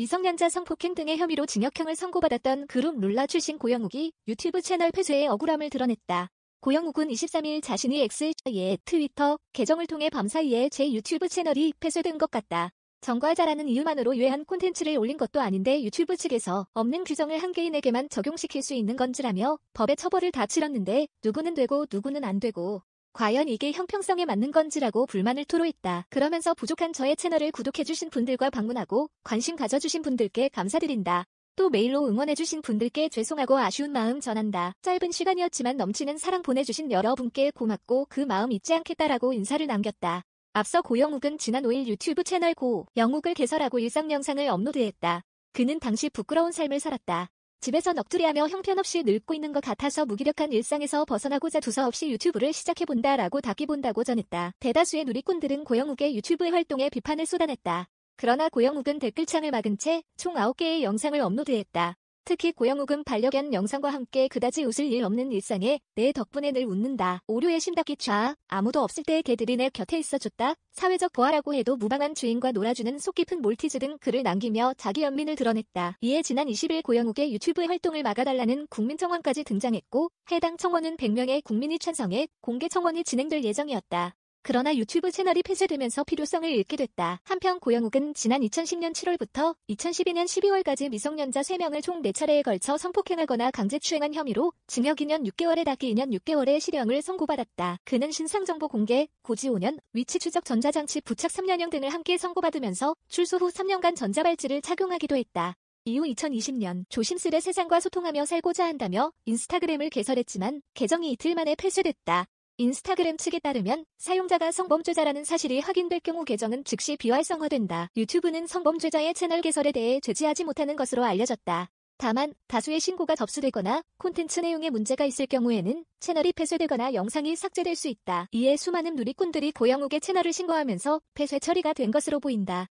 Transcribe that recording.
미성년자 성폭행 등의 혐의로 징역형을 선고받았던 그룹 룰라 출신 고영욱이 유튜브 채널 폐쇄에 억울함을 드러냈다. 고영욱은 23일 자신의 X의 트위터 계정을 통해 밤사이에 제 유튜브 채널이 폐쇄된 것 같다. 정과잘하는 이유만으로 유해한 콘텐츠를 올린 것도 아닌데 유튜브 측에서 없는 규정을 한 개인에게만 적용시킬 수 있는 건지라며 법의 처벌을 다 치렀는데 누구는 되고 누구는 안 되고 과연 이게 형평성에 맞는 건지라고 불만을 토로했다. 그러면서 부족한 저의 채널을 구독해주신 분들과 방문하고 관심 가져주신 분들께 감사드린다. 또 메일로 응원해주신 분들께 죄송하고 아쉬운 마음 전한다. 짧은 시간이었지만 넘치는 사랑 보내주신 여러분께 고맙고 그 마음 잊지 않겠다라고 인사를 남겼다. 앞서 고영욱은 지난 5일 유튜브 채널 고 영욱을 개설하고 일상 영상을 업로드했다. 그는 당시 부끄러운 삶을 살았다. 집에서 넋두리하며 형편없이 늙고 있는 것 같아서 무기력한 일상에서 벗어나고자 두서없이 유튜브를 시작해본다 라고 답기 본다고 전했다. 대다수의 누리꾼들은 고영욱의 유튜브 활동에 비판을 쏟아냈다. 그러나 고영욱은 댓글창을 막은 채 총 9개의 영상을 업로드했다. 특히 고영욱은 반려견 영상과 함께 그다지 웃을 일 없는 일상에 내 덕분에 늘 웃는다. 오류의 심박기좌 아무도 없을 때 개들이 내 곁에 있어줬다. 사회적 보아라고 해도 무방한 주인과 놀아주는 속 깊은 몰티즈 등 글을 남기며 자기 연민을 드러냈다. 이에 지난 20일 고영욱의 유튜브 활동을 막아달라는 국민 청원까지 등장했고 해당 청원은 100명의 국민이 찬성해 공개 청원이 진행될 예정이었다. 그러나 유튜브 채널이 폐쇄되면서 필요성을 잃게 됐다. 한편 고영욱은 지난 2010년 7월부터 2012년 12월까지 미성년자 3명을 총 4차례에 걸쳐 성폭행하거나 강제추행한 혐의로 징역 2년 6개월에 닭기 2년 6개월의 실형을 선고받았다. 그는 신상정보 공개, 고지 5년, 위치 추적 전자장치 부착 3년형 등을 함께 선고받으면서 출소 후 3년간 전자발찌를 착용하기도 했다. 이후 2020년 조심스레 세상과 소통하며 살고자 한다며 인스타그램을 개설했지만 계정이 이틀 만에 폐쇄됐다. 인스타그램 측에 따르면 사용자가 성범죄자라는 사실이 확인될 경우 계정은 즉시 비활성화된다. 유튜브는 성범죄자의 채널 개설에 대해 제지하지 못하는 것으로 알려졌다. 다만 다수의 신고가 접수되거나 콘텐츠 내용에 문제가 있을 경우에는 채널이 폐쇄되거나 영상이 삭제될 수 있다. 이에 수많은 누리꾼들이 고영욱의 채널을 신고하면서 폐쇄 처리가 된 것으로 보인다.